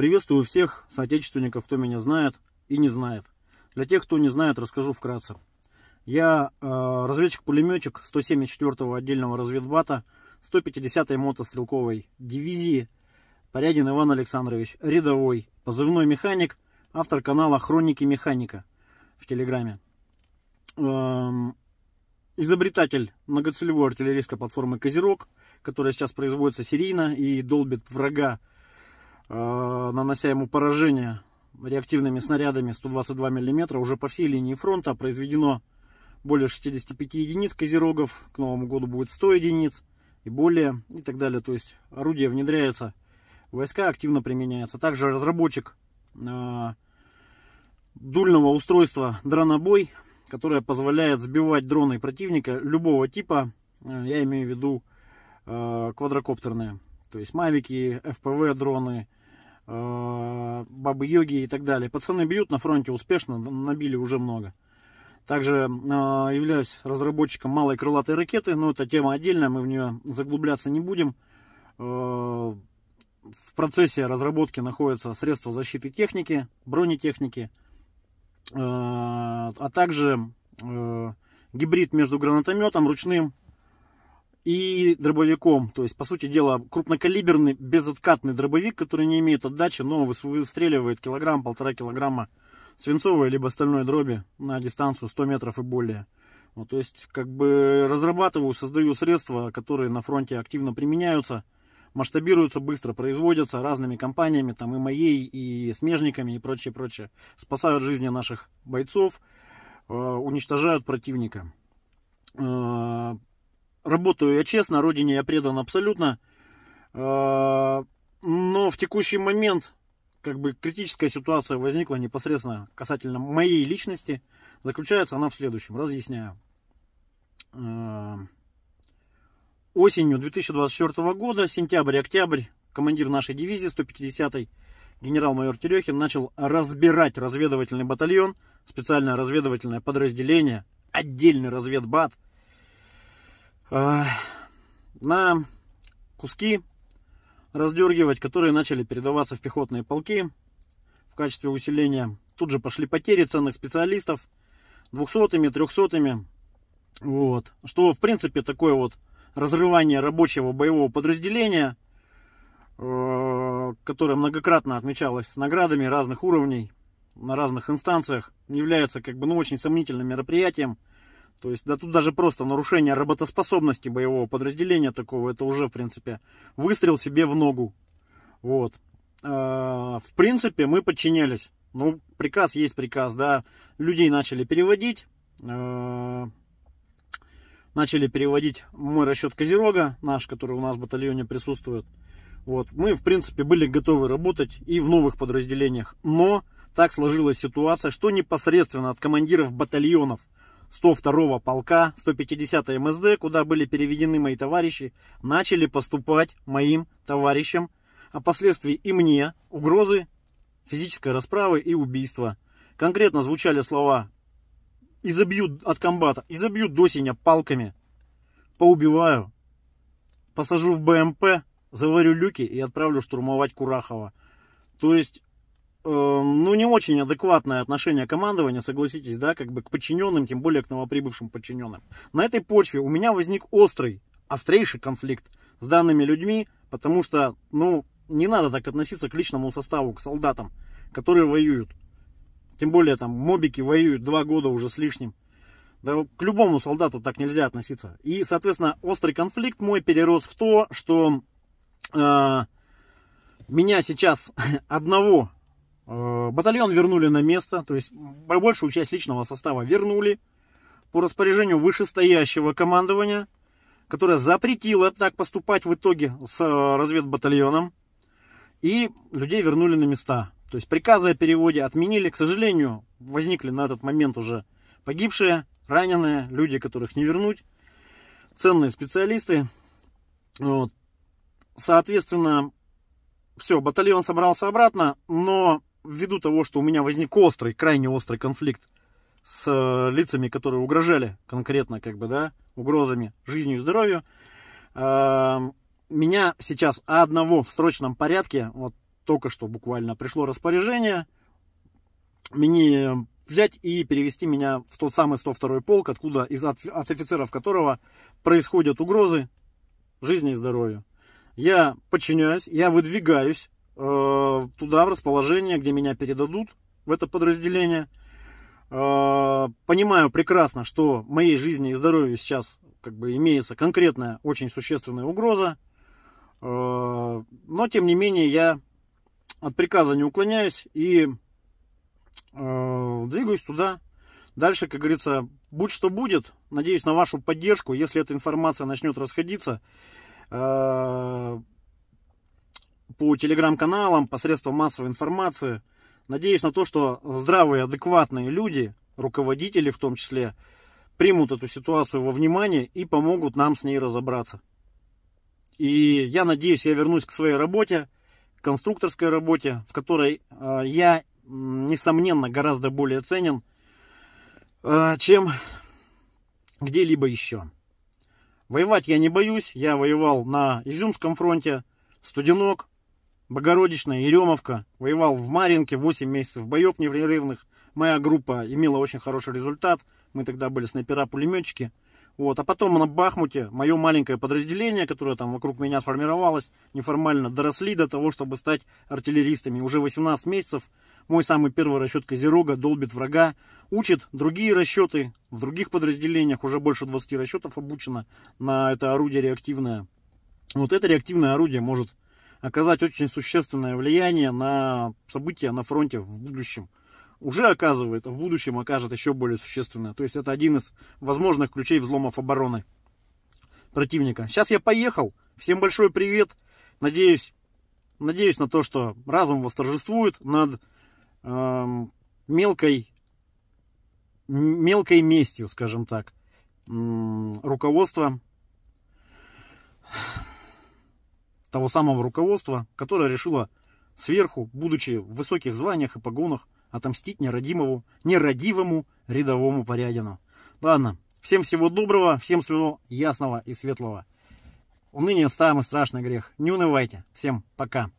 Приветствую всех соотечественников, кто меня знает и не знает. Для тех, кто не знает, расскажу вкратце. Я э, разведчик-пулеметчик 174-го отдельного разведбата 150-й мотострелковой дивизии Порядин Иван Александрович, рядовой, позывной механик, автор канала «Хроники механика» в Телеграме. Эм, изобретатель многоцелевой артиллерийской платформы «Козерог», которая сейчас производится серийно и долбит врага Э, нанося ему поражение реактивными снарядами 122 мм уже по всей линии фронта. Произведено более 65 единиц козерогов, к Новому году будет 100 единиц и более, и так далее. То есть орудие внедряется, войска активно применяется. Также разработчик э, дульного устройства дронобой, которое позволяет сбивать дроны противника любого типа, э, я имею в виду э, квадрокоптерные, то есть мавики, ФПВ дроны, Э, бабы-йоги и так далее. Пацаны бьют на фронте успешно, набили уже много. Также э, являюсь разработчиком малой крылатой ракеты, но это тема отдельная, мы в нее заглубляться не будем. Э, в процессе разработки находятся средства защиты техники, бронетехники, а также гибрид между гранатометом ручным и дробовиком. То есть, по сути дела, крупнокалиберный безоткатный дробовик, который не имеет отдачи, но выстреливает килограмм, полтора килограмма свинцовой либо стальной дроби на дистанцию 100 метров и более. Вот, то есть, как бы разрабатываю, создаю средства, которые на фронте активно применяются, масштабируются быстро, производятся разными компаниями, там и моей, и смежниками, и прочее, прочее. Спасают жизни наших бойцов, э, уничтожают противника э, Работаю я честно, родине я предан абсолютно. А, но в текущий момент как бы критическая ситуация возникла непосредственно касательно моей личности. Заключается она в следующем. Разъясняю. А, осенью 2024 года, сентябрь-октябрь, командир нашей дивизии 150-й, генерал-майор Терехин, начал разбирать разведывательный батальон, специальное разведывательное подразделение, отдельный разведбат – на куски раздергивать, которые начали передаваться в пехотные полки в качестве усиления. Тут же пошли потери ценных специалистов двухсотыми, трехсотыми. Вот. Что, в принципе, такое вот разрывание рабочего боевого подразделения, э, которое многократно отмечалось наградами разных уровней на разных инстанциях, является как бы ну, очень сомнительным мероприятием – то есть, да тут даже просто нарушение работоспособности боевого подразделения такого, это уже, в принципе, выстрел себе в ногу. Вот. А, в принципе, мы подчинялись. Ну, приказ есть приказ, да. Людей начали переводить. А, начали переводить мой расчет Козерога, наш, который у нас в батальоне присутствует. Вот. Мы, в принципе, были готовы работать и в новых подразделениях. Но так сложилась ситуация, что непосредственно от командиров батальонов 102-го полка 150 й МСД, куда были переведены мои товарищи, начали поступать моим товарищам, а последствии и мне, угрозы физической расправы и убийства. Конкретно звучали слова "Изобьют забьют от комбата, и до синя палками. Поубиваю. Посажу в БМП, заварю люки и отправлю штурмовать Курахова. То есть Эм, ну, не очень адекватное отношение командования, согласитесь, да, как бы к подчиненным, тем более к новоприбывшим подчиненным. На этой почве у меня возник острый, острейший конфликт с данными людьми, потому что, ну, не надо так относиться к личному составу, к солдатам, которые воюют. Тем более там мобики воюют два года уже с лишним. Да, к любому солдату так нельзя относиться. И, соответственно, острый конфликт мой перерос в то, что э, меня сейчас одного Э, батальон вернули на место, то есть большую часть личного состава вернули по распоряжению вышестоящего командования, которое запретило так поступать в итоге с э, разведбатальоном. И людей вернули на места. То есть приказы о переводе отменили. К сожалению, возникли на этот момент уже погибшие, раненые, люди, которых не вернуть, ценные специалисты. Вот. Соответственно, все, батальон собрался обратно, но ввиду того, что у меня возник острый, крайне острый конфликт с э, лицами, которые угрожали конкретно, как бы, да, угрозами жизнью и здоровью, э, меня сейчас одного в срочном порядке, вот только что буквально пришло распоряжение, мне взять и перевести меня в тот самый 102 полк, откуда из от, от офицеров которого происходят угрозы жизни и здоровью. Я подчиняюсь, я выдвигаюсь Э, туда, в расположение, где меня передадут, в это подразделение. Э, понимаю прекрасно, что моей жизни и здоровью сейчас как бы имеется конкретная, очень существенная угроза. Э, но, тем не менее, я от приказа не уклоняюсь и двигаюсь туда. Дальше, как говорится, будь что будет, надеюсь на вашу поддержку, если эта информация начнет расходиться по телеграм-каналам, посредством массовой информации. Надеюсь на то, что здравые, адекватные люди, руководители в том числе, примут эту ситуацию во внимание и помогут нам с ней разобраться. И я надеюсь, я вернусь к своей работе, к конструкторской работе, в которой э, я, несомненно, гораздо более ценен, э, чем где-либо еще. Воевать я не боюсь, я воевал на Изюмском фронте, Студенок, Богородичная, Еремовка. Воевал в Маринке 8 месяцев боев непрерывных. Моя группа имела очень хороший результат. Мы тогда были снайпера-пулеметчики. Вот. А потом на Бахмуте мое маленькое подразделение, которое там вокруг меня сформировалось, неформально доросли до того, чтобы стать артиллеристами. Уже 18 месяцев мой самый первый расчет Козерога долбит врага, учит другие расчеты. В других подразделениях уже больше 20 расчетов обучено на это орудие реактивное. Вот это реактивное орудие может оказать очень существенное влияние на события на фронте в будущем. Уже оказывает, а в будущем окажет еще более существенное. То есть это один из возможных ключей взломов обороны противника. Сейчас я поехал. Всем большой привет. Надеюсь, надеюсь на то, что разум восторжествует над э, мелкой, мелкой местью, скажем так, руководства того самого руководства, которое решило сверху, будучи в высоких званиях и погонах, отомстить нерадимому, нерадивому рядовому порядину. Ладно, всем всего доброго, всем всего ясного и светлого. Уныние – самый страшный грех. Не унывайте. Всем пока.